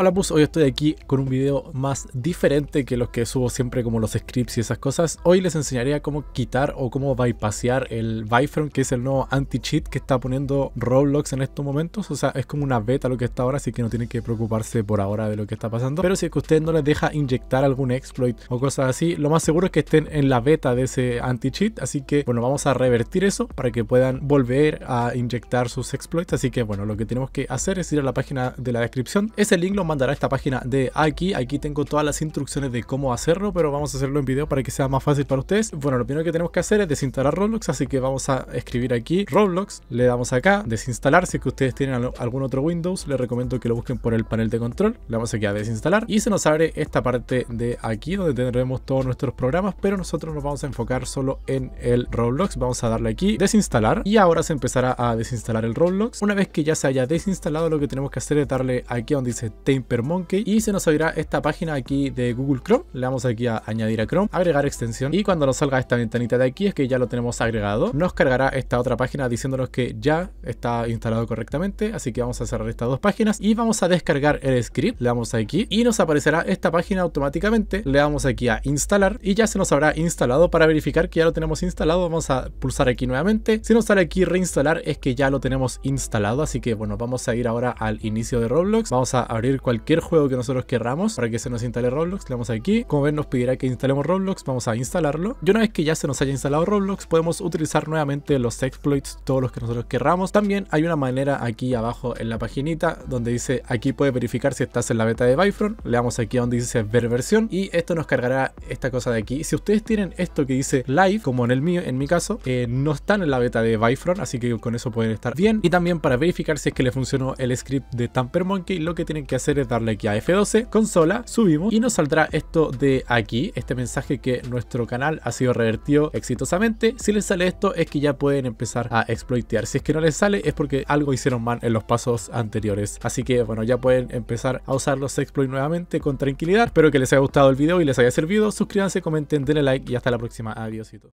Hola pues, hoy estoy aquí con un video más diferente que los que subo siempre como los scripts y esas cosas. Hoy les enseñaría cómo quitar o cómo bypassear el Bifront, que es el nuevo anti-cheat que está poniendo Roblox en estos momentos. O sea, es como una beta lo que está ahora, así que no tienen que preocuparse por ahora de lo que está pasando. Pero si es que ustedes no les deja inyectar algún exploit o cosas así, lo más seguro es que estén en la beta de ese anti-cheat. Así que, bueno, vamos a revertir eso para que puedan volver a inyectar sus exploits. Así que, bueno, lo que tenemos que hacer es ir a la página de la descripción. Es el link lo mandará a esta página de aquí. Aquí tengo todas las instrucciones de cómo hacerlo, pero vamos a hacerlo en video para que sea más fácil para ustedes. Bueno, lo primero que tenemos que hacer es desinstalar Roblox, así que vamos a escribir aquí Roblox, le damos acá, desinstalar. Si es que ustedes tienen algún otro Windows, les recomiendo que lo busquen por el panel de control. Le damos aquí a desinstalar y se nos abre esta parte de aquí donde tendremos todos nuestros programas, pero nosotros nos vamos a enfocar solo en el Roblox. Vamos a darle aquí desinstalar y ahora se empezará a desinstalar el Roblox. Una vez que ya se haya desinstalado, lo que tenemos que hacer es darle aquí donde dice permonkey y se nos abrirá esta página aquí de Google Chrome. Le damos aquí a añadir a Chrome, agregar extensión y cuando nos salga esta ventanita de aquí es que ya lo tenemos agregado. Nos cargará esta otra página diciéndonos que ya está instalado correctamente, así que vamos a cerrar estas dos páginas y vamos a descargar el script. Le damos aquí y nos aparecerá esta página automáticamente. Le damos aquí a instalar y ya se nos habrá instalado. Para verificar que ya lo tenemos instalado vamos a pulsar aquí nuevamente. Si nos sale aquí reinstalar es que ya lo tenemos instalado, así que bueno, vamos a ir ahora al inicio de Roblox. Vamos a abrir cualquier juego que nosotros querramos para que se nos instale Roblox. Le damos aquí. Como ven, nos pedirá que instalemos Roblox. Vamos a instalarlo. Y una vez que ya se nos haya instalado Roblox, podemos utilizar nuevamente los exploits, todos los que nosotros querramos. También hay una manera aquí abajo en la paginita donde dice aquí puedes verificar si estás en la beta de Bifron. Le damos aquí a donde dice ver versión y esto nos cargará esta cosa de aquí. Si ustedes tienen esto que dice live, como en el mío, en mi caso, eh, no están en la beta de Bifron, así que con eso pueden estar bien. Y también para verificar si es que le funcionó el script de Tamper Monkey, lo que tienen que hacer es darle aquí a F12, consola, subimos y nos saldrá esto de aquí, este mensaje que nuestro canal ha sido revertido exitosamente. Si les sale esto es que ya pueden empezar a exploitear. Si es que no les sale es porque algo hicieron mal en los pasos anteriores. Así que bueno, ya pueden empezar a usar los exploits nuevamente con tranquilidad. Espero que les haya gustado el video y les haya servido. Suscríbanse, comenten, denle like y hasta la próxima. Adiósito.